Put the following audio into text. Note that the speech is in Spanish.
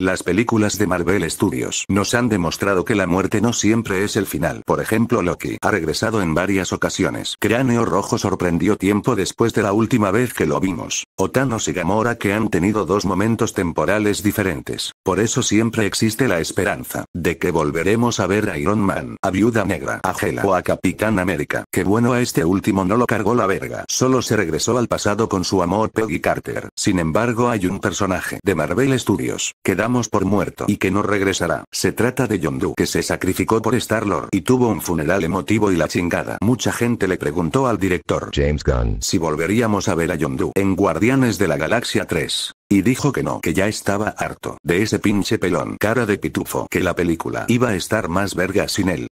Las películas de Marvel Studios nos han demostrado que la muerte no siempre es el final. Por ejemplo, Loki ha regresado en varias ocasiones. Cráneo Rojo sorprendió tiempo después de la última vez que lo vimos. O Thanos y Gamora que han tenido dos momentos temporales diferentes. Por eso siempre existe la esperanza de que volveremos a ver a Iron Man, a Viuda Negra, a Hela o a Capitán América. Que bueno a este último no lo cargó la verga. Solo se regresó al pasado con su amor Peggy Carter. Sin embargo, hay un personaje de Marvel Studios que da Vamos por muerto y que no regresará. Se trata de Yondu que se sacrificó por Star-Lord y tuvo un funeral emotivo y la chingada. Mucha gente le preguntó al director James Gunn si volveríamos a ver a Yondu en Guardianes de la Galaxia 3. Y dijo que no, que ya estaba harto de ese pinche pelón cara de pitufo, que la película iba a estar más verga sin él.